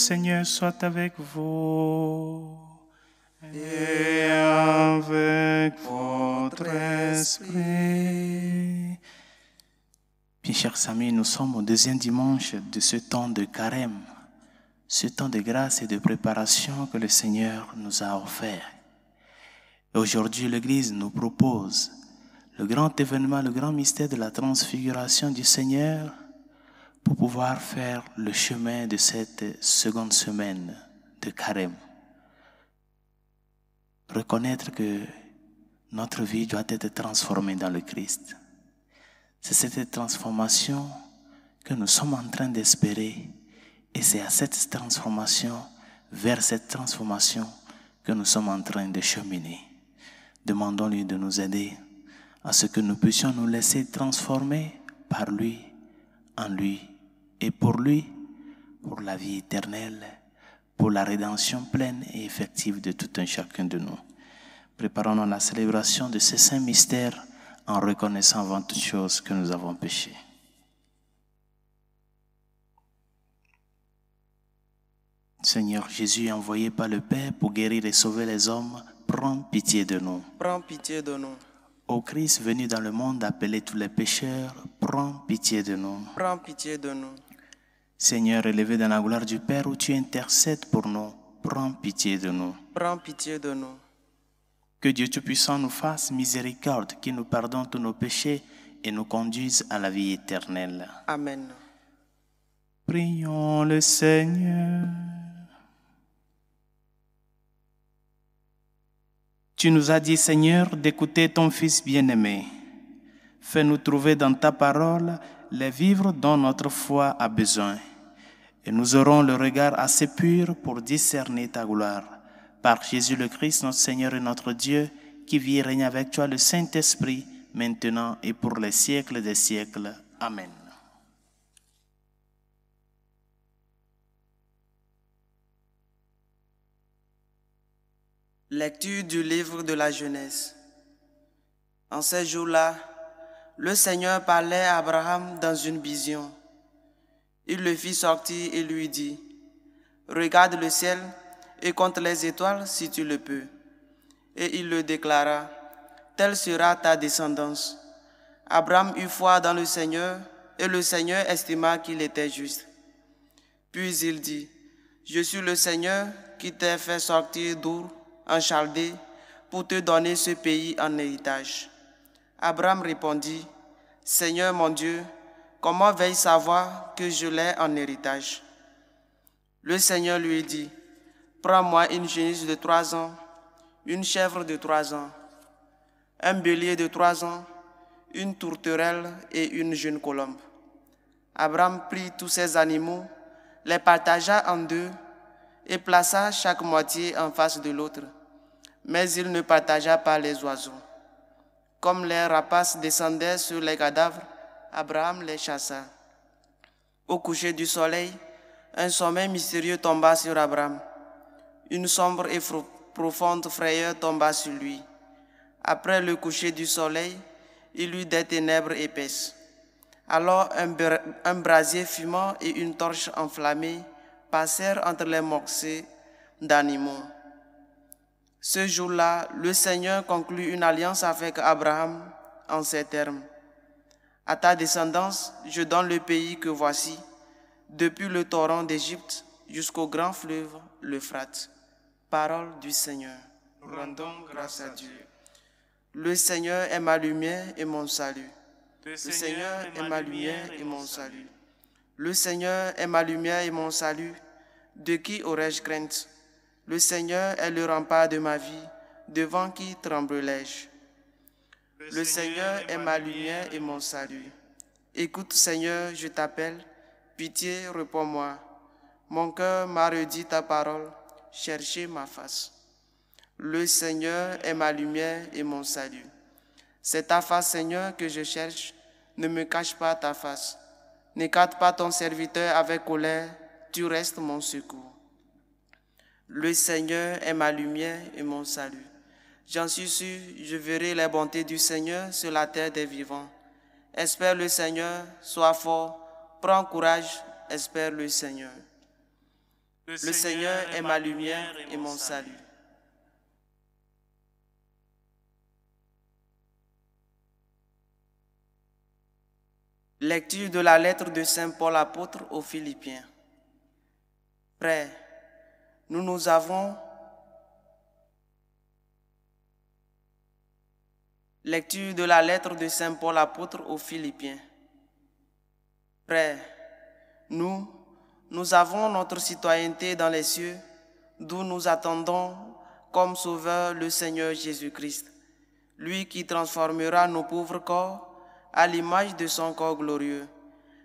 Seigneur soit avec vous. Et avec votre esprit. Bien, chers amis, nous sommes au deuxième dimanche de ce temps de carême, ce temps de grâce et de préparation que le Seigneur nous a offert. Aujourd'hui, l'Église nous propose le grand événement, le grand mystère de la transfiguration du Seigneur pour pouvoir faire le chemin de cette seconde semaine de carême. Reconnaître que notre vie doit être transformée dans le Christ. C'est cette transformation que nous sommes en train d'espérer et c'est à cette transformation, vers cette transformation que nous sommes en train de cheminer. Demandons-lui de nous aider à ce que nous puissions nous laisser transformer par lui, en lui et pour lui, pour la vie éternelle, pour la rédemption pleine et effective de tout un chacun de nous. Préparons-nous la célébration de ces saints mystères en reconnaissant avant toute chose que nous avons péché. Seigneur Jésus, envoyé par le Père pour guérir et sauver les hommes, prends pitié de nous. Prends pitié de nous. Ô Christ venu dans le monde appeler tous les pécheurs, prends pitié de nous. Prends pitié de nous. Seigneur, élevé dans la gloire du Père, où tu intercèdes pour nous, prends pitié de nous. Prends pitié de nous. Que Dieu Tout-Puissant nous fasse miséricorde, qu'il nous pardonne tous nos péchés et nous conduise à la vie éternelle. Amen. Prions le Seigneur. Tu nous as dit, Seigneur, d'écouter ton Fils bien-aimé. Fais-nous trouver dans ta parole les vivres dont notre foi a besoin et nous aurons le regard assez pur pour discerner ta gloire. Par Jésus le Christ, notre Seigneur et notre Dieu, qui vit et règne avec toi, le Saint-Esprit, maintenant et pour les siècles des siècles. Amen. Lecture du livre de la jeunesse. En ces jours-là, le Seigneur parlait à Abraham dans une vision. Il le fit sortir et lui dit, Regarde le ciel et compte les étoiles si tu le peux. Et il le déclara, Telle sera ta descendance. Abraham eut foi dans le Seigneur, et le Seigneur estima qu'il était juste. Puis il dit, Je suis le Seigneur qui t'ai fait sortir d'Our, en Chaldée, pour te donner ce pays en héritage. Abraham répondit, Seigneur mon Dieu, comment vais savoir que je l'ai en héritage Le Seigneur lui dit, Prends-moi une génisse de trois ans, une chèvre de trois ans, un bélier de trois ans, une tourterelle et une jeune colombe. Abraham prit tous ces animaux, les partagea en deux et plaça chaque moitié en face de l'autre. Mais il ne partagea pas les oiseaux. Comme les rapaces descendaient sur les cadavres, Abraham les chassa. Au coucher du soleil, un sommeil mystérieux tomba sur Abraham. Une sombre et profonde frayeur tomba sur lui. Après le coucher du soleil, il eut des ténèbres épaisses. Alors un, brasier fumant et une torche enflammée passèrent entre les morceaux d'animaux. Ce jour-là, le Seigneur conclut une alliance avec Abraham en ces termes. À ta descendance, je donne le pays que voici, depuis le torrent d'Égypte jusqu'au grand fleuve, l'Euphrate. Parole du Seigneur. Nous Rendons grâce à Dieu. Le Seigneur est ma lumière et mon salut. Le Seigneur est ma lumière et mon salut. Le Seigneur est ma lumière et mon salut. De qui aurais-je crainte Le Seigneur est le rempart de ma vie. Devant qui tremblerais je le Seigneur est ma lumière et mon salut. Écoute Seigneur, je t'appelle, pitié, réponds-moi. Mon cœur m'a redit ta parole, cherchez ma face. Le Seigneur est ma lumière et mon salut. C'est ta face, Seigneur, que je cherche. Ne me cache pas ta face. N'écarte pas ton serviteur avec colère. Tu restes mon secours. Le Seigneur est ma lumière et mon salut. J'en suis sûr, je verrai la bonté du Seigneur sur la terre des vivants. Espère le Seigneur, sois fort, prends courage, espère le Seigneur. Le, Seigneur, est ma lumière et mon salut. Lecture de la lettre de Saint Paul apôtre aux Philippiens. Frères, nous nous avons Lecture de la lettre de Saint Paul apôtre aux Philippiens. Frères, nous, nous avons notre citoyenneté dans les cieux, d'où nous attendons comme sauveur le Seigneur Jésus-Christ, lui qui transformera nos pauvres corps à l'image de son corps glorieux,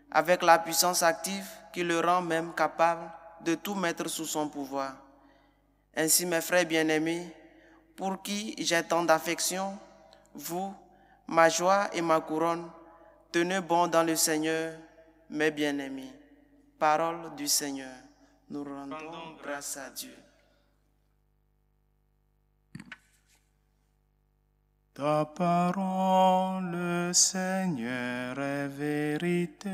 avec la puissance active qui le rend même capable de tout mettre sous son pouvoir. Ainsi, mes frères bien-aimés, pour qui j'ai tant d'affection, vous, ma joie et ma couronne, tenez bon dans le Seigneur, mes bien-aimés. Parole du Seigneur, nous rendons grâce à Dieu. Ta parole, Seigneur, est vérité,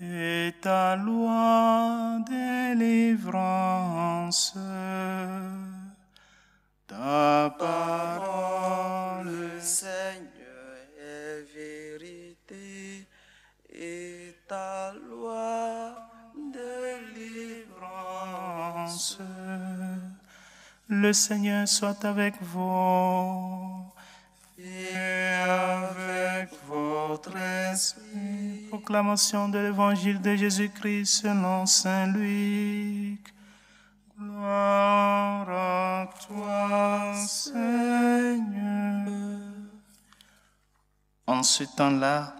et ta loi délivrance. Seigneur soit avec vous. Et avec votre esprit. Proclamation de l'évangile de Jésus-Christ selon Saint Luc. Gloire à toi, Seigneur. En ce temps-là,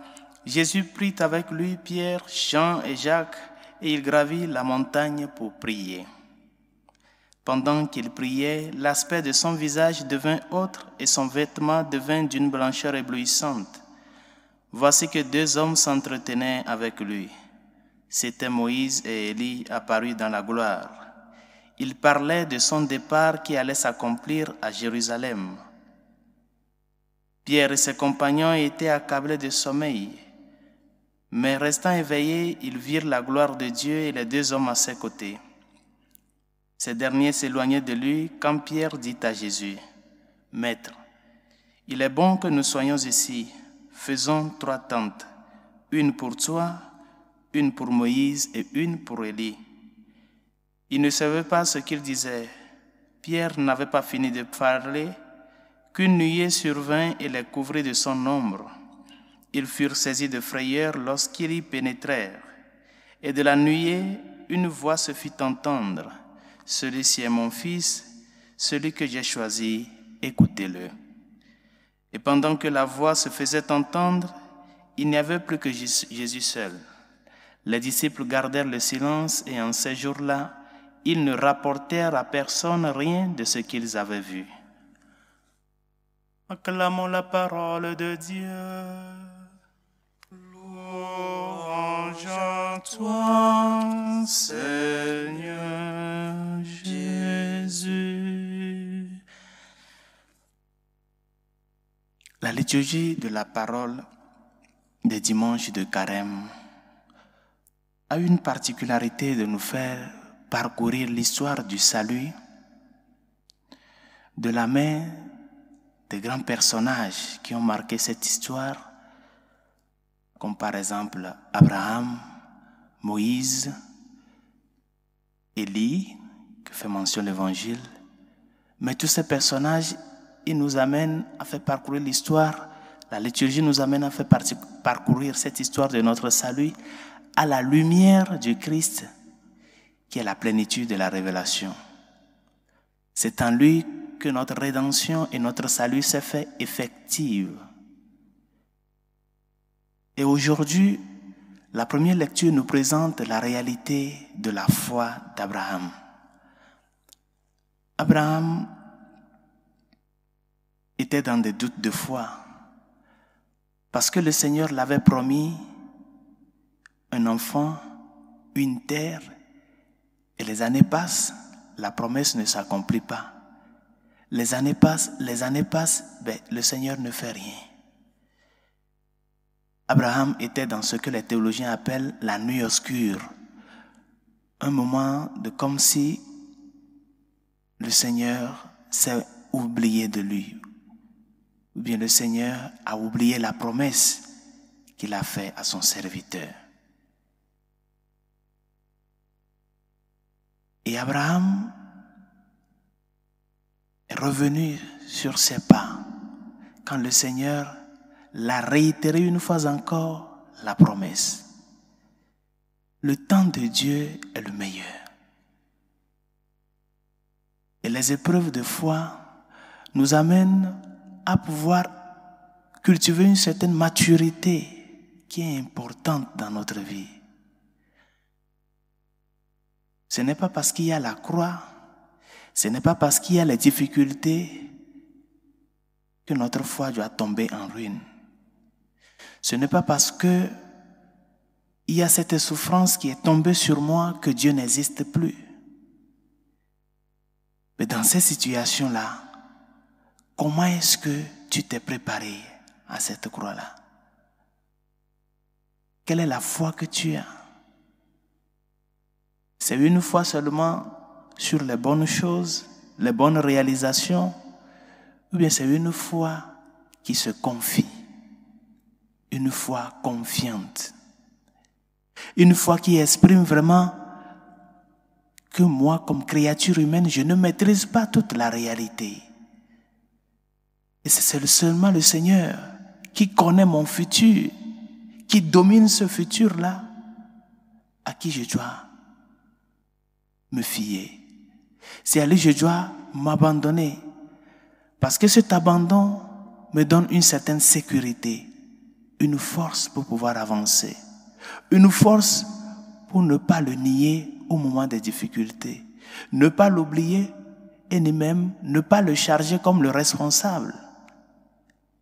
Jésus prit avec lui Pierre, Jean et Jacques, et il gravit la montagne pour prier. Pendant qu'il priait, l'aspect de son visage devint autre et son vêtement devint d'une blancheur éblouissante. Voici que deux hommes s'entretenaient avec lui. C'étaient Moïse et Élie apparus dans la gloire. Ils parlaient de son départ qui allait s'accomplir à Jérusalem. Pierre et ses compagnons étaient accablés de sommeil. Mais restant éveillés, ils virent la gloire de Dieu et les deux hommes à ses côtés. Ces derniers s'éloignaient de lui quand Pierre dit à Jésus, Maître, il est bon que nous soyons ici, faisons trois tentes, une pour toi, une pour Moïse et une pour Élie. Il ne savait pas ce qu'il disait. Pierre n'avait pas fini de parler qu'une nuée survint et les couvrit de son ombre. Ils furent saisis de frayeur lorsqu'ils y pénétrèrent, et de la nuée une voix se fit entendre. Celui-ci est mon fils, celui que j'ai choisi, écoutez-le. Et pendant que la voix se faisait entendre, il n'y avait plus que Jésus seul. Les disciples gardèrent le silence et en ces jours-là, ils ne rapportèrent à personne rien de ce qu'ils avaient vu. Acclamons la parole de Dieu. Louange à toi, Seigneur. La liturgie de la parole des dimanches de carême a une particularité de nous faire parcourir l'histoire du salut de la main des grands personnages qui ont marqué cette histoire, comme par exemple Abraham, Moïse, Élie, que fait mention l'Évangile. Mais tous ces personnages nous amène à faire parcourir l'histoire. La liturgie nous amène à faire parcourir cette histoire de notre salut à la lumière du Christ, qui est la plénitude de la révélation. C'est en lui que notre rédemption et notre salut s'est fait effective. Et aujourd'hui, la première lecture nous présente la réalité de la foi d'Abraham. Abraham était dans des doutes de foi. Parce que le Seigneur l'avait promis, un enfant, une terre, et les années passent, la promesse ne s'accomplit pas. Les années passent, les années passent, mais ben, le Seigneur ne fait rien. Abraham était dans ce que les théologiens appellent la nuit obscure, un moment de comme si le Seigneur s'est oublié de lui, ou bien le Seigneur a oublié la promesse qu'il a faite à son serviteur. Et Abraham est revenu sur ses pas quand le Seigneur l'a réitéré une fois encore la promesse. Le temps de Dieu est le meilleur. Et les épreuves de foi nous amènent à pouvoir cultiver une certaine maturité qui est importante dans notre vie. Ce n'est pas parce qu'il y a la croix, ce n'est pas parce qu'il y a les difficultés que notre foi doit tomber en ruine. Ce n'est pas parce que il y a cette souffrance qui est tombée sur moi que Dieu n'existe plus. Mais dans ces situations-là, Comment est-ce que tu t'es préparé à cette croix-là Quelle est la foi que tu as C'est une foi seulement sur les bonnes choses, les bonnes réalisations, ou bien c'est une foi qui se confie, une foi confiante, une foi qui exprime vraiment que moi, comme créature humaine, je ne maîtrise pas toute la réalité. Et c'est seulement le Seigneur qui connaît mon futur, qui domine ce futur-là, à qui je dois me fier. C'est à lui que je dois m'abandonner. Parce que cet abandon me donne une certaine sécurité, une force pour pouvoir avancer, une force pour ne pas le nier au moment des difficultés, ne pas l'oublier et ni même ne pas le charger comme le responsable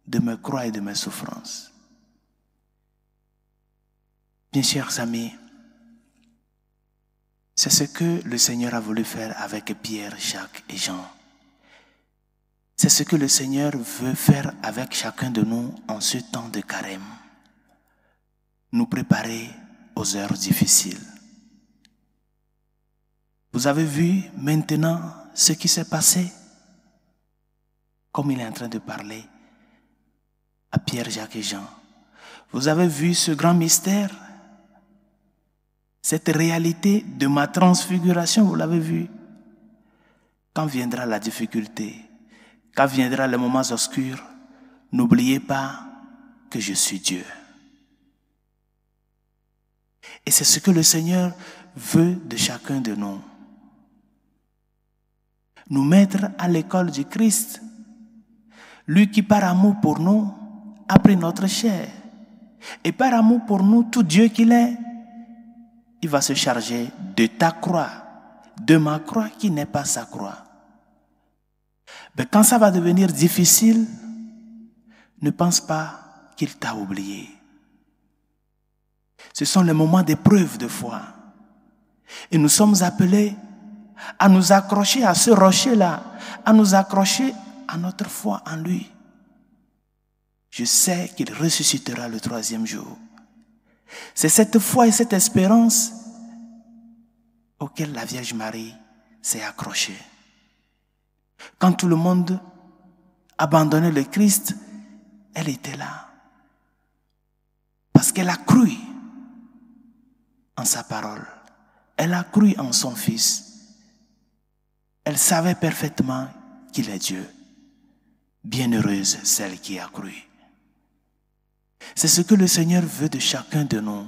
de mes croix et de mes souffrances. Bien chers amis, c'est ce que le Seigneur a voulu faire avec Pierre, Jacques et Jean. C'est ce que le Seigneur veut faire avec chacun de nous en ce temps de carême. Nous préparer aux heures difficiles. Vous avez vu maintenant ce qui s'est passé Comme il est en train de parler, Pierre, Jacques et Jean. Vous avez vu ce grand mystère Cette réalité de ma transfiguration, vous l'avez vu Quand viendra la difficulté Quand viendra les moments obscurs N'oubliez pas que je suis Dieu. Et c'est ce que le Seigneur veut de chacun de nous. Nous mettre à l'école du Christ. Lui qui par amour pour nous après notre chair. Et par amour pour nous, tout Dieu qu'il est, il va se charger de ta croix, de ma croix qui n'est pas sa croix. Mais quand ça va devenir difficile, ne pense pas qu'il t'a oublié. Ce sont les moments d'épreuve de foi. Et nous sommes appelés à nous accrocher à ce rocher-là, à nous accrocher à notre foi en lui je sais qu'il ressuscitera le troisième jour. C'est cette foi et cette espérance auquel la Vierge Marie s'est accrochée. Quand tout le monde abandonnait le Christ, elle était là. Parce qu'elle a cru en sa parole. Elle a cru en son Fils. Elle savait parfaitement qu'il est Dieu. Bienheureuse celle qui a cru. C'est ce que le Seigneur veut de chacun de nous.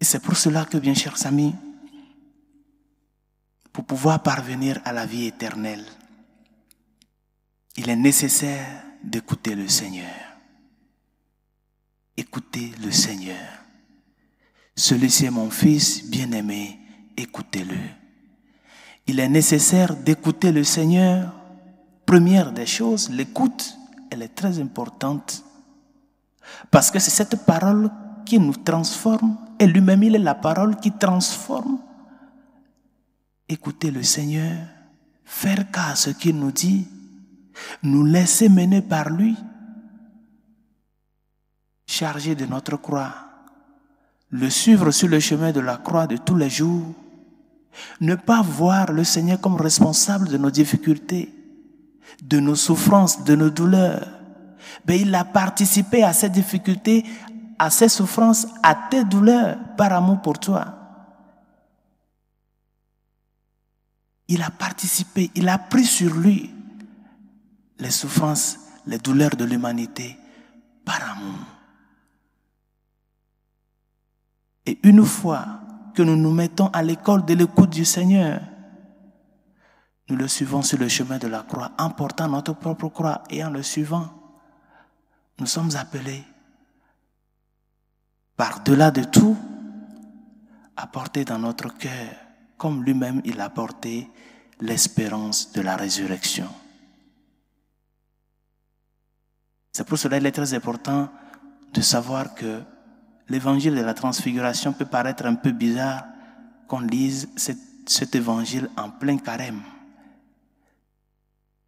Et c'est pour cela que, bien chers amis, pour pouvoir parvenir à la vie éternelle, il est nécessaire d'écouter le Seigneur. Écoutez le Seigneur. Celui-ci est mon fils bien-aimé, écoutez-le. Il est nécessaire d'écouter le Seigneur. Première des choses, l'écoute elle est très importante. Parce que c'est cette parole qui nous transforme. Et lui-même, il est la parole qui transforme. Écoutez le Seigneur, faire cas à ce qu'il nous dit, nous laisser mener par lui, charger de notre croix, le suivre sur le chemin de la croix de tous les jours, ne pas voir le Seigneur comme responsable de nos difficultés, de nos souffrances, de nos douleurs. Mais il a participé à ces difficultés, à ces souffrances, à tes douleurs par amour pour toi. Il a participé, il a pris sur lui les souffrances, les douleurs de l'humanité par amour. Et une fois que nous nous mettons à l'école de l'écoute du Seigneur, nous le suivons sur le chemin de la croix, en portant notre propre croix et en le suivant. Nous sommes appelés, par-delà de tout, à porter dans notre cœur, comme lui-même il a porté, l'espérance de la résurrection. C'est pour cela qu'il est très important de savoir que l'évangile de la transfiguration peut paraître un peu bizarre qu'on lise cet, cet évangile en plein carême.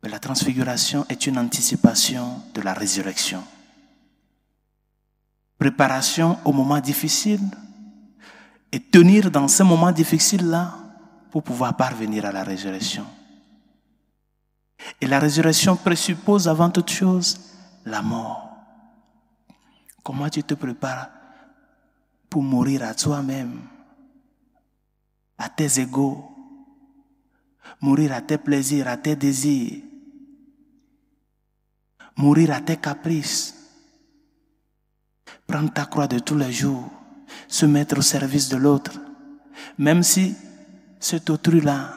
Mais la transfiguration est une anticipation de la résurrection. Préparation au moment difficile et tenir dans ce moment difficile-là pour pouvoir parvenir à la résurrection. Et la résurrection présuppose avant toute chose la mort. Comment tu te prépares pour mourir à toi-même, à tes égaux, Mourir à tes plaisirs, à tes désirs. Mourir à tes caprices. Prendre ta croix de tous les jours. Se mettre au service de l'autre. Même si cet autrui-là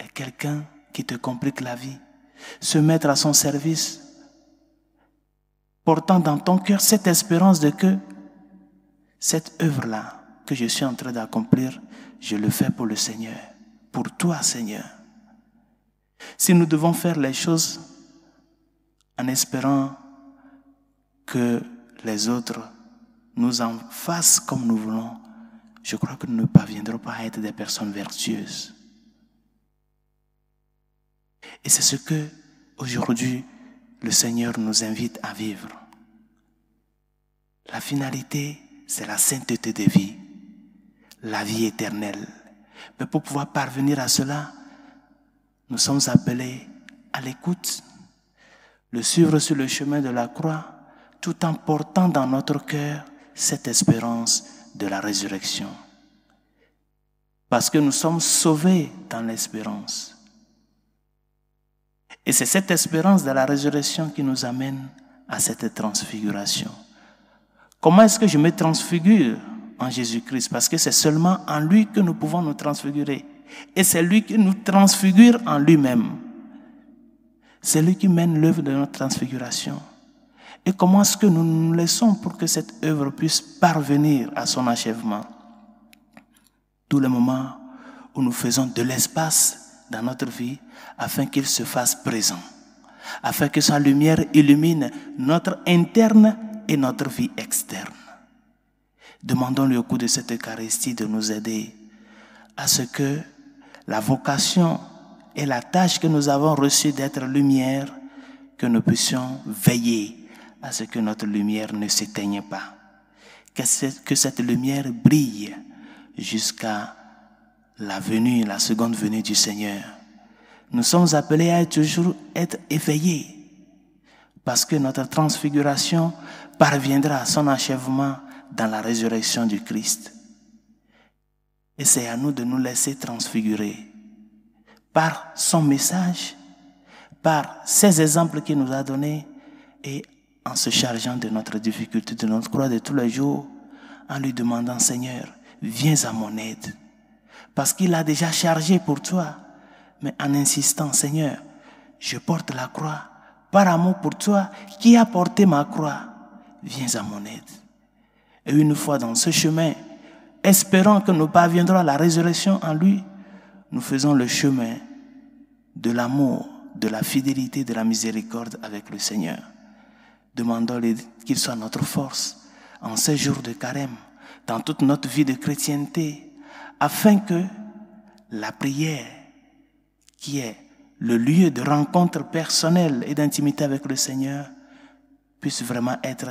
est quelqu'un qui te complique la vie. Se mettre à son service. Portant dans ton cœur cette espérance de que cette œuvre-là que je suis en train d'accomplir, je le fais pour le Seigneur pour toi, Seigneur. Si nous devons faire les choses en espérant que les autres nous en fassent comme nous voulons, je crois que nous ne parviendrons pas à être des personnes vertueuses. Et c'est ce que aujourd'hui le Seigneur nous invite à vivre. La finalité, c'est la sainteté de vie, la vie éternelle. Mais pour pouvoir parvenir à cela, nous sommes appelés à l'écoute, le suivre sur le chemin de la croix, tout en portant dans notre cœur cette espérance de la résurrection. Parce que nous sommes sauvés dans l'espérance. Et c'est cette espérance de la résurrection qui nous amène à cette transfiguration. Comment est-ce que je me transfigure en Jésus-Christ, parce que c'est seulement en lui que nous pouvons nous transfigurer. Et c'est lui qui nous transfigure en lui-même. C'est lui qui mène l'œuvre de notre transfiguration. Et comment est-ce que nous nous laissons pour que cette œuvre puisse parvenir à son achèvement Tous les moments où nous faisons de l'espace dans notre vie afin qu'il se fasse présent, afin que sa lumière illumine notre interne et notre vie externe. Demandons le coup de cette Eucharistie de nous aider à ce que la vocation et la tâche que nous avons reçue d'être lumière, que nous puissions veiller à ce que notre lumière ne s'éteigne pas. Que cette lumière brille jusqu'à la venue, la seconde venue du Seigneur. Nous sommes appelés à toujours être éveillés parce que notre transfiguration parviendra à son achèvement dans la résurrection du Christ. Et c'est à nous de nous laisser transfigurer par son message, par ses exemples qu'il nous a donnés et en se chargeant de notre difficulté, de notre croix de tous les jours, en lui demandant, Seigneur, viens à mon aide. Parce qu'il a déjà chargé pour toi, mais en insistant, Seigneur, je porte la croix par amour pour toi qui a porté ma croix. Viens à mon aide. Et une fois dans ce chemin, espérant que nous parviendrons à la résurrection en lui, nous faisons le chemin de l'amour, de la fidélité, de la miséricorde avec le Seigneur. demandons qu'il soit notre force en ces jours de carême, dans toute notre vie de chrétienté, afin que la prière, qui est le lieu de rencontre personnelle et d'intimité avec le Seigneur, puisse vraiment être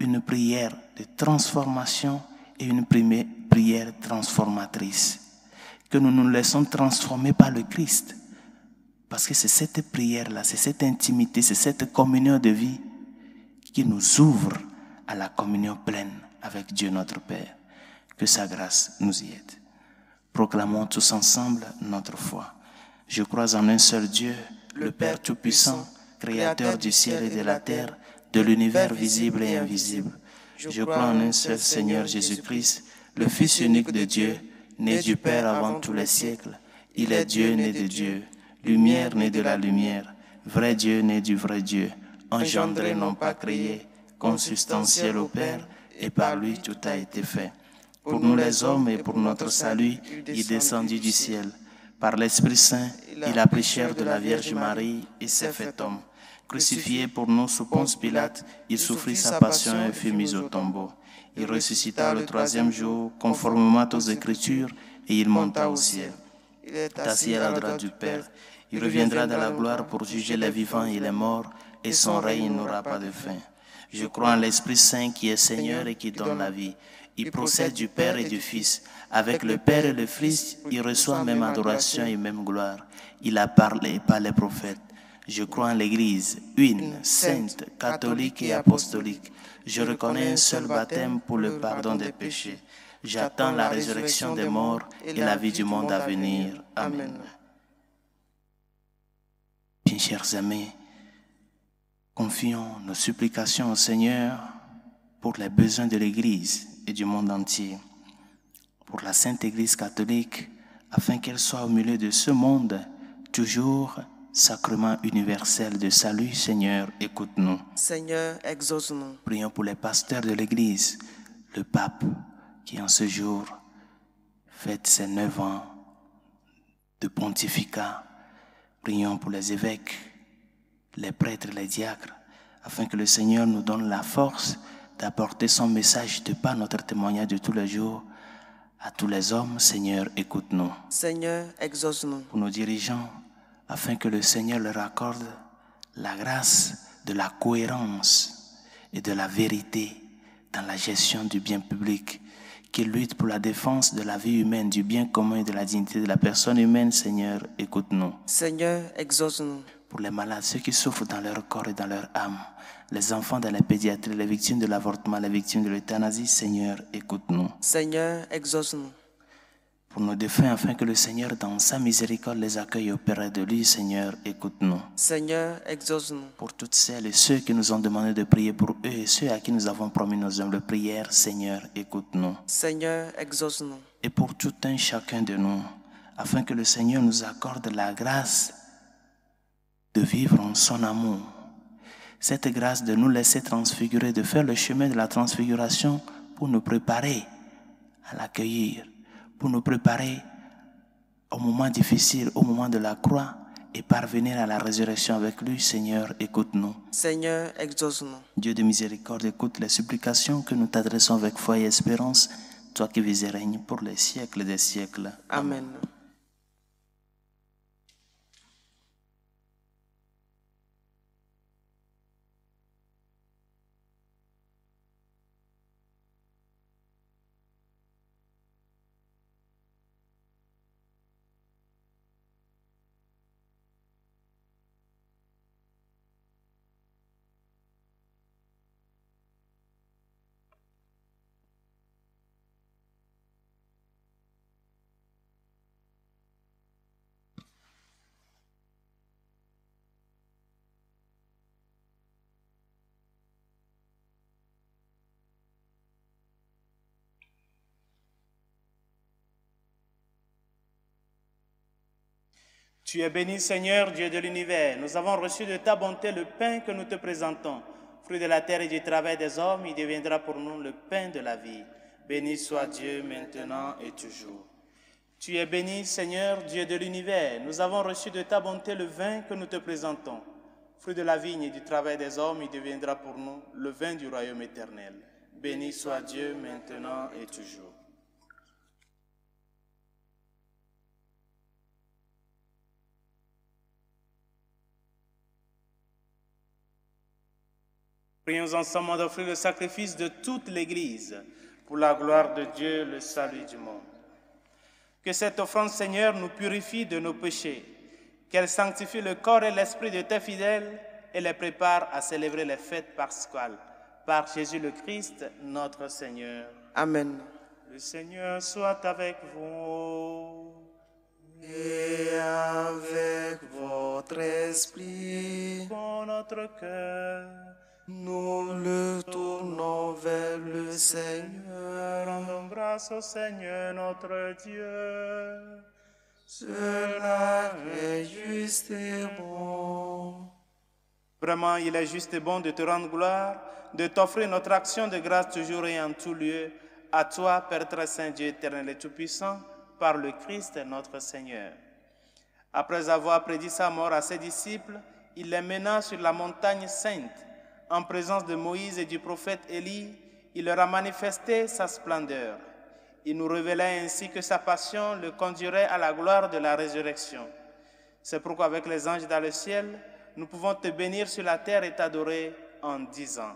une prière de transformation et une prière transformatrice. Que nous nous laissons transformer par le Christ. Parce que c'est cette prière-là, c'est cette intimité, c'est cette communion de vie qui nous ouvre à la communion pleine avec Dieu notre Père. Que sa grâce nous y aide. Proclamons tous ensemble notre foi. Je crois en un seul Dieu, le Père Tout-Puissant, Créateur du ciel et de la terre, de l'univers visible et invisible je crois en un seul Seigneur Jésus-Christ, le Fils unique de Dieu, né du Père avant tous les siècles. Il est Dieu né de Dieu, lumière né de la lumière, vrai Dieu né du vrai Dieu, engendré non pas créé, consubstantiel au Père, et par lui tout a été fait. Pour nous les hommes et pour notre salut, il descendit du ciel. Par l'Esprit Saint, il a pris chair de la Vierge Marie et s'est fait homme Crucifié pour nous sous Ponce Pilate, il souffrit sa passion et fut mis au tombeau. Il ressuscita le troisième jour, conformément aux Écritures, et il monta au ciel. Il est assis à la droite du Père. Il reviendra dans la gloire pour juger les vivants et les morts, et son règne n'aura pas de fin. Je crois en l'Esprit Saint qui est Seigneur et qui donne la vie. Il procède du Père et du Fils. Avec le Père et le Fils, il reçoit même adoration et même gloire. Il a parlé par les prophètes. Je crois en l'Église, une, sainte, catholique et apostolique. Je reconnais un seul baptême pour le pardon des péchés. J'attends la résurrection des morts et la vie du monde à venir. Amen. Bien, chers amis, confions nos supplications au Seigneur pour les besoins de l'Église et du monde entier, pour la Sainte Église catholique, afin qu'elle soit au milieu de ce monde, toujours Sacrement universel de salut, Seigneur, écoute-nous. Seigneur, exauce-nous. Prions pour les pasteurs de l'Église, le pape, qui en ce jour fête ses neuf ans de pontificat. Prions pour les évêques, les prêtres, les diacres, afin que le Seigneur nous donne la force d'apporter son message de pas notre témoignage de tous les jours à tous les hommes. Seigneur, écoute-nous. Seigneur, exauce-nous. Pour nos dirigeants, afin que le Seigneur leur accorde la grâce de la cohérence et de la vérité dans la gestion du bien public, qui lutte pour la défense de la vie humaine, du bien commun et de la dignité de la personne humaine. Seigneur, écoute-nous. Seigneur, exauce-nous. Pour les malades, ceux qui souffrent dans leur corps et dans leur âme, les enfants dans la pédiatrie, les victimes de l'avortement, les victimes de l'euthanasie, Seigneur, écoute-nous. Seigneur, exauce-nous pour nos défunts, afin que le Seigneur, dans sa miséricorde, les accueille auprès de lui. Seigneur, écoute-nous. Seigneur, exauce-nous. Pour toutes celles et ceux qui nous ont demandé de prier pour eux et ceux à qui nous avons promis nos de prière, Seigneur, écoute-nous. Seigneur, exauce-nous. Et pour tout un chacun de nous, afin que le Seigneur nous accorde la grâce de vivre en son amour. Cette grâce de nous laisser transfigurer, de faire le chemin de la transfiguration pour nous préparer à l'accueillir pour nous préparer au moment difficile, au moment de la croix et parvenir à la résurrection avec lui. Seigneur, écoute-nous. Seigneur, exauce-nous. Dieu de miséricorde, écoute les supplications que nous t'adressons avec foi et espérance, toi qui vis et règne pour les siècles des siècles. Amen. Tu es béni, Seigneur, Dieu de l'univers. Nous avons reçu de ta bonté le pain que nous te présentons. Fruit de la terre et du travail des hommes, il deviendra pour nous le pain de la vie. Béni soit Dieu maintenant et toujours. Tu es béni, Seigneur, Dieu de l'univers. Nous avons reçu de ta bonté le vin que nous te présentons. Fruit de la vigne et du travail des hommes, il deviendra pour nous le vin du royaume éternel. Béni soit Dieu maintenant et toujours. Prions ensemble d'offrir le sacrifice de toute l'Église pour la gloire de Dieu, le salut du monde. Que cette offrande, Seigneur, nous purifie de nos péchés, qu'elle sanctifie le corps et l'esprit de tes fidèles et les prépare à célébrer les fêtes pascales. Par Jésus le Christ, notre Seigneur. Amen. Le Seigneur soit avec vous. Et avec votre esprit. Pour notre cœur. Nous le tournons vers le Seigneur. Rendons grâce au Seigneur notre Dieu. Cela est juste et bon. Vraiment, il est juste et bon de te rendre gloire, de t'offrir notre action de grâce toujours et en tout lieu. À toi, Père très saint, Dieu éternel et tout-puissant, par le Christ notre Seigneur. Après avoir prédit sa mort à ses disciples, il les mena sur la montagne sainte en présence de Moïse et du prophète Élie, il leur a manifesté sa splendeur. Il nous révéla ainsi que sa passion le conduirait à la gloire de la résurrection. C'est pourquoi avec les anges dans le ciel, nous pouvons te bénir sur la terre et t'adorer en disant,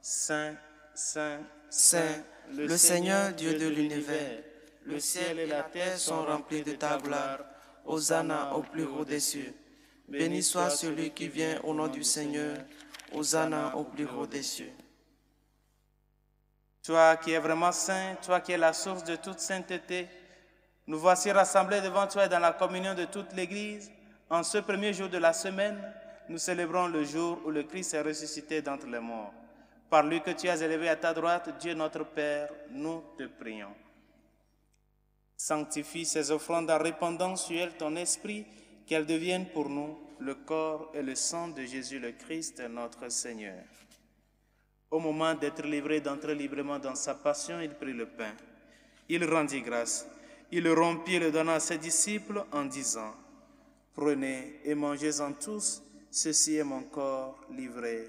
Saint, Saint, Saint, le, Seigneur Dieu de l'univers, le ciel et la terre sont remplis de ta gloire. Hosanna au plus haut des cieux. Béni soit celui qui vient au nom du Seigneur. Hosanna au plus haut des cieux. Toi qui es vraiment saint, toi qui es la source de toute sainteté, nous voici rassemblés devant toi dans la communion de toute l'Église. En ce premier jour de la semaine, nous célébrons le jour où le Christ est ressuscité d'entre les morts. Par lui que tu as élevé à ta droite, Dieu notre Père, nous te prions. Sanctifie ces offrandes en répandant sur elles ton esprit, qu'elles deviennent pour nous le corps et le sang de Jésus le Christ, notre Seigneur. Au moment d'être livré, d'entrer librement dans sa passion, il prit le pain. Il rendit grâce. Il le rompit et le donna à ses disciples en disant, Prenez et mangez-en tous, ceci est mon corps livré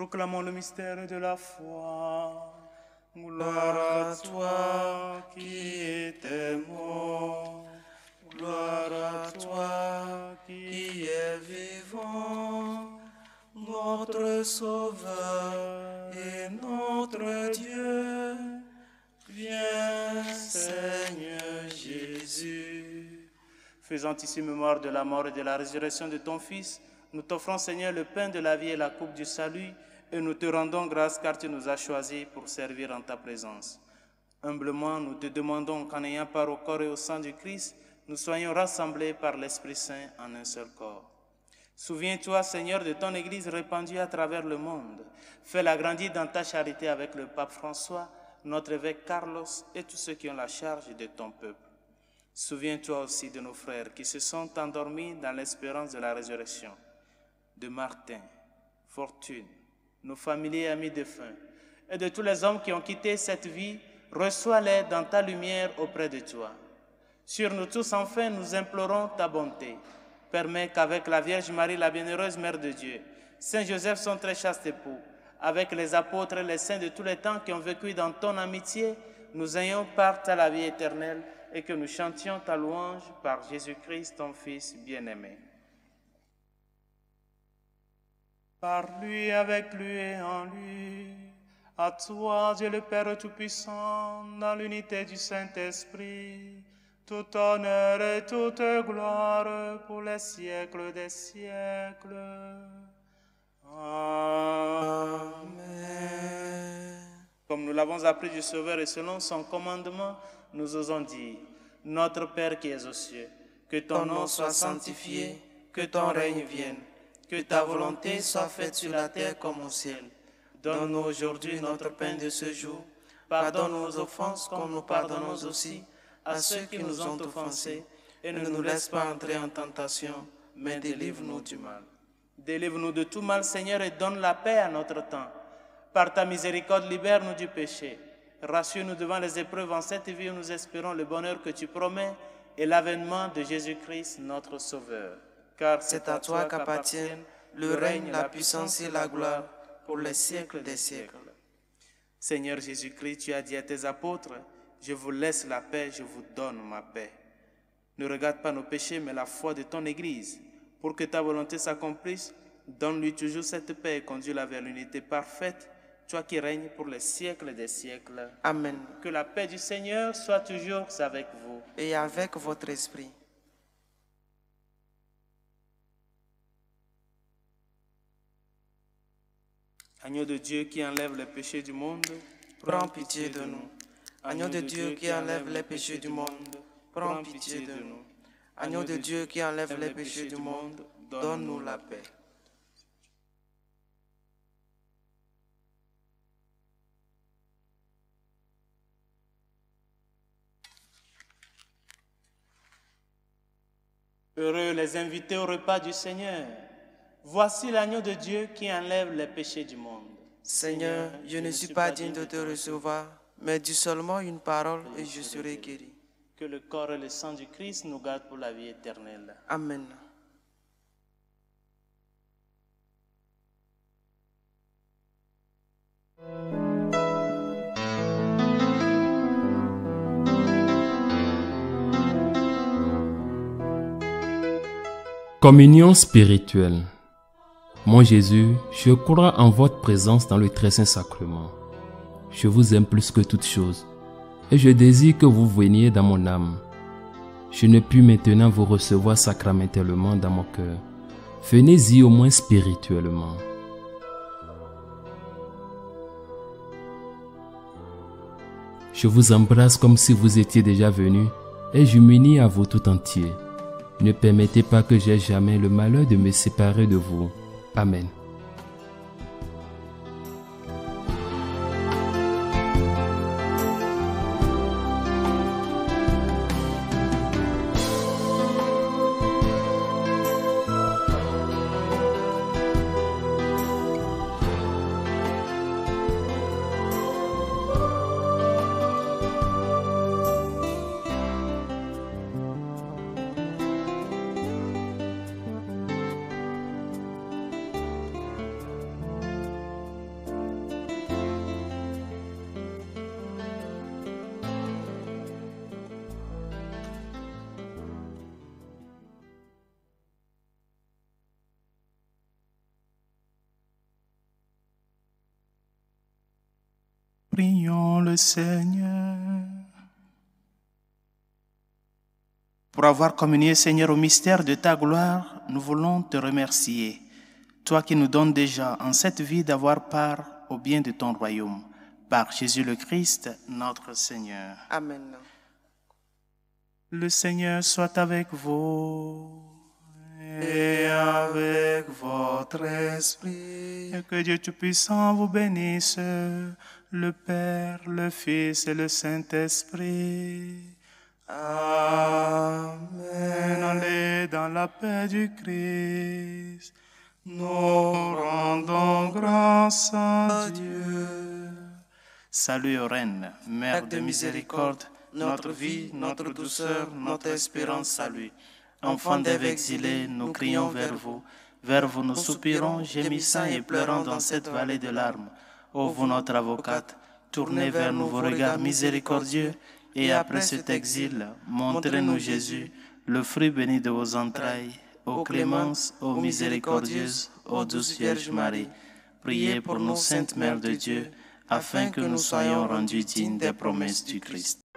Proclamons le mystère de la foi. Gloire à toi qui es mort. Gloire à toi qui es vivant. Notre Sauveur et notre Dieu. Viens, Seigneur Jésus. Faisant ici mémoire de la mort et de la résurrection de ton Fils, nous t'offrons, Seigneur, le pain de la vie et la coupe du salut et nous te rendons grâce car tu nous as choisis pour servir en ta présence. Humblement, nous te demandons qu'en ayant part au corps et au sang du Christ, nous soyons rassemblés par l'Esprit Saint en un seul corps. Souviens-toi, Seigneur, de ton Église répandue à travers le monde. Fais-la grandir dans ta charité avec le pape François, notre évêque Carlos et tous ceux qui ont la charge de ton peuple. Souviens-toi aussi de nos frères qui se sont endormis dans l'espérance de la résurrection, de Martin, Fortune, nos familiers et amis défunts, et de tous les hommes qui ont quitté cette vie, reçois-les dans ta lumière auprès de toi. Sur nous tous, enfin, nous implorons ta bonté. Permets qu'avec la Vierge Marie, la bienheureuse Mère de Dieu, Saint Joseph, son très chaste époux, avec les apôtres et les saints de tous les temps qui ont vécu dans ton amitié, nous ayons part à la vie éternelle et que nous chantions ta louange par Jésus-Christ, ton Fils bien-aimé. par lui, avec lui et en lui. À toi, Dieu le Père Tout-Puissant, dans l'unité du Saint-Esprit, tout honneur et toute gloire pour les siècles des siècles. Amen. Comme nous l'avons appris du Sauveur et selon son commandement, nous osons dire, Notre Père qui es aux cieux, que ton nom soit sanctifié, que ton règne vienne que ta volonté soit faite sur la terre comme au ciel. Donne-nous aujourd'hui notre pain de ce jour. Pardonne nos offenses comme nous pardonnons aussi à ceux qui nous ont offensés. Et ne nous laisse pas entrer en tentation, mais délivre-nous du mal. Délivre-nous de tout mal, Seigneur, et donne la paix à notre temps. Par ta miséricorde, libère-nous du péché. Rassure-nous devant les épreuves. En cette vie, où nous espérons le bonheur que tu promets et l'avènement de Jésus-Christ, notre Sauveur car c'est à toi qu'appartiennent le règne, la puissance et la gloire pour les siècles des siècles. Seigneur Jésus-Christ, tu as dit à tes apôtres, je vous laisse la paix, je vous donne ma paix. Ne regarde pas nos péchés, mais la foi de ton Église. Pour que ta volonté s'accomplisse, donne-lui toujours cette paix et conduis-la vers l'unité parfaite, toi qui règnes pour les siècles des siècles. Amen. Que la paix du Seigneur soit toujours avec vous. Et avec votre esprit. Agneau de Dieu qui enlève les péchés du monde, prends pitié de nous. Agneau de Dieu qui enlève les péchés du monde, prends pitié de nous. Agneau de Dieu qui enlève les péchés du monde, donne-nous la paix. Heureux les invités au repas du Seigneur. Voici l'agneau de Dieu qui enlève les péchés du monde. Seigneur, je, ne suis pas digne de te recevoir, mais dis seulement une parole et je serai guéri. Que le corps et le sang du Christ nous gardent pour la vie éternelle. Amen. Communion spirituelle mon Jésus, je crois en votre présence dans le très saint sacrement. Je vous aime plus que toute chose et je désire que vous veniez dans mon âme. Je ne puis maintenant vous recevoir sacramentellement dans mon cœur. Venez-y au moins spirituellement. Je vous embrasse comme si vous étiez déjà venu et je m'unis à vous tout entier. Ne permettez pas que j'aie jamais le malheur de me séparer de vous. Amén. le Seigneur. Pour avoir communié, Seigneur, au mystère de ta gloire, nous voulons te remercier, toi qui nous donnes déjà en cette vie d'avoir part au bien de ton royaume, par Jésus le Christ, notre Seigneur. Amen. Le Seigneur soit avec vous et avec votre esprit que Dieu Tout-Puissant vous bénisse, le Père, le Fils et le Saint-Esprit. Amen. Allez dans la paix du Christ. Nous rendons grâce à Dieu. Salut Reine, Mère de miséricorde, notre vie, notre douceur, notre espérance, salut. Enfant des exilés, nous crions vers vous. Vers vous nous soupirons, gémissant et pleurant dans cette vallée de larmes. Ô vous notre avocate, tournez vers nous vos regards miséricordieux, et après cet exil, montrez-nous Jésus, le fruit béni de vos entrailles. Ô clémence, ô miséricordieuse, ô douce Vierge Marie, priez pour nous, Sainte Mère de Dieu, afin que nous soyons rendus dignes des promesses du Christ.